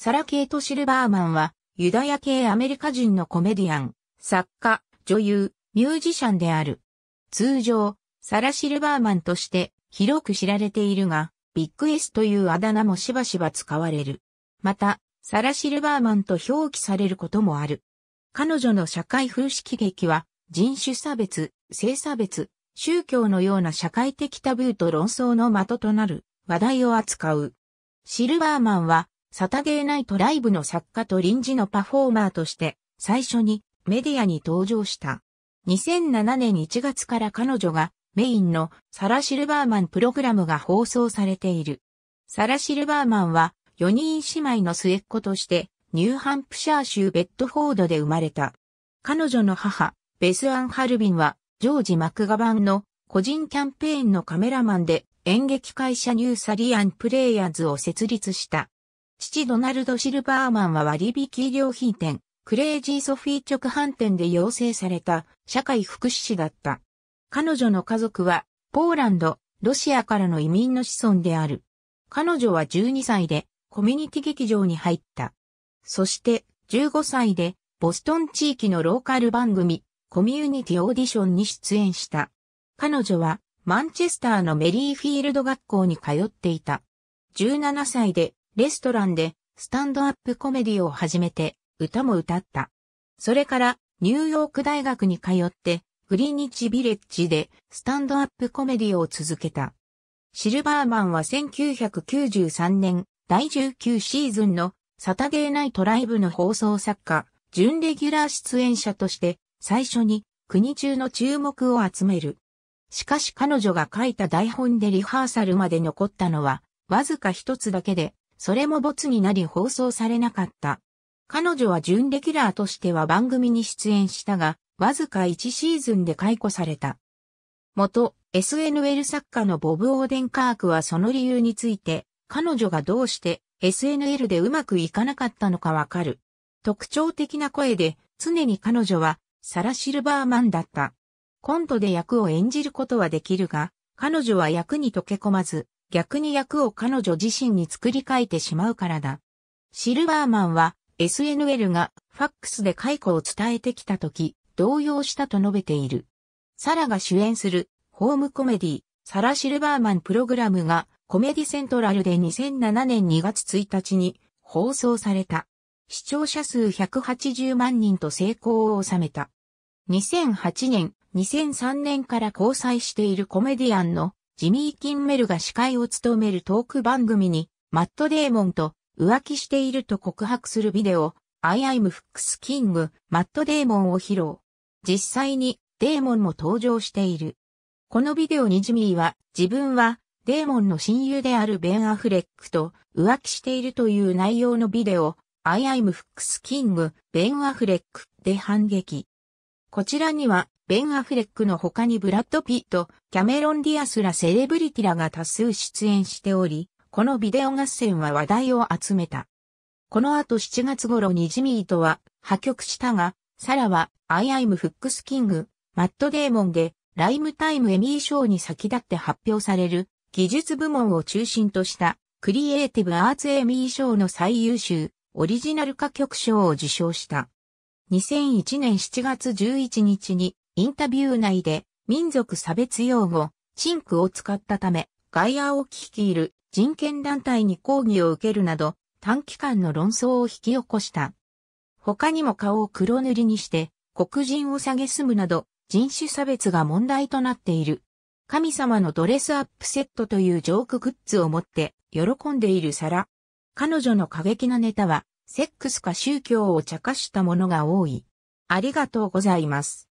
サラ・ケイト・シルバーマンは、ユダヤ系アメリカ人のコメディアン、作家、女優、ミュージシャンである。通常、サラ・シルバーマンとして広く知られているが、ビッグ S というあだ名もしばしば使われる。また、サラ・シルバーマンと表記されることもある。彼女の社会風刺喜劇は、人種差別、性差別、宗教のような社会的タブーと論争の的となる話題を扱う。シルバーマンはサタデーナイトライブの作家と臨時のパフォーマーとして最初にメディアに登場した。2007年1月から彼女がメインのサラ・シルバーマンプログラムが放送されている。サラ・シルバーマンは4人姉妹の末っ子としてニューハンプシャー州ベッドフォードで生まれた。彼女の母、ベス・アン・ハルビンはジョージ・マクガバンの個人キャンペーンのカメラマンで演劇会社ニューサリアンプレイヤーズを設立した。父ドナルド・シルバーマンは割引医療品店、クレイジーソフィー直販店で養成された社会福祉士だった。彼女の家族は、ポーランド、ロシアからの移民の子孫である。彼女は12歳で、コミュニティ劇場に入った。そして、15歳で、ボストン地域のローカル番組、コミュニティオーディションに出演した。彼女は、マンチェスターのメリーフィールド学校に通っていた。17歳で、レストランでスタンドアップコメディを始めて歌も歌った。それからニューヨーク大学に通ってグリニッチビレッジでスタンドアップコメディを続けた。シルバーマンは1993年第19シーズンのサタデーナイトライブの放送作家、準レギュラー出演者として最初に国中の注目を集める。しかし彼女が書いた台本でリハーサルまで残ったのはわずか一つだけでそれも没になり放送されなかった。彼女は準レギュラーとしては番組に出演したが、わずか1シーズンで解雇された。元 SNL 作家のボブ・オーデンカークはその理由について、彼女がどうして SNL でうまくいかなかったのかわかる。特徴的な声で、常に彼女はサラ・シルバーマンだった。コントで役を演じることはできるが、彼女は役に溶け込まず、逆に役を彼女自身に作り変えてしまうからだ。シルバーマンは SNL がファックスで解雇を伝えてきた時、動揺したと述べている。サラが主演するホームコメディ、サラ・シルバーマンプログラムがコメディセントラルで2007年2月1日に放送された。視聴者数180万人と成功を収めた。2008年、2003年から交際しているコメディアンのジミー・キンメルが司会を務めるトーク番組に、マット・デーモンと浮気していると告白するビデオ、アイアイム・フックス・キング、マット・デーモンを披露。実際に、デーモンも登場している。このビデオにジミーは、自分は、デーモンの親友であるベン・アフレックと浮気しているという内容のビデオ、アイアイム・フックス・キング、ベン・アフレックで反撃。こちらには、ベン・アフレックの他にブラッド・ピット、キャメロン・ディアスらセレブリティらが多数出演しており、このビデオ合戦は話題を集めた。この後7月頃にジミーとは破局したが、サラはアイアイム・フックス・キング、マット・デーモンでライムタイム・エミー賞に先立って発表される技術部門を中心としたクリエイティブ・アーツ・エミー賞の最優秀オリジナル歌曲賞を受賞した。2001年7月11日にインタビュー内で民族差別用語、シンクを使ったため、ガイアを率いる人権団体に抗議を受けるなど、短期間の論争を引き起こした。他にも顔を黒塗りにして、黒人を蔑むなど、人種差別が問題となっている。神様のドレスアップセットというジョークグッズを持って喜んでいる皿。彼女の過激なネタは、セックスか宗教を茶化したものが多い。ありがとうございます。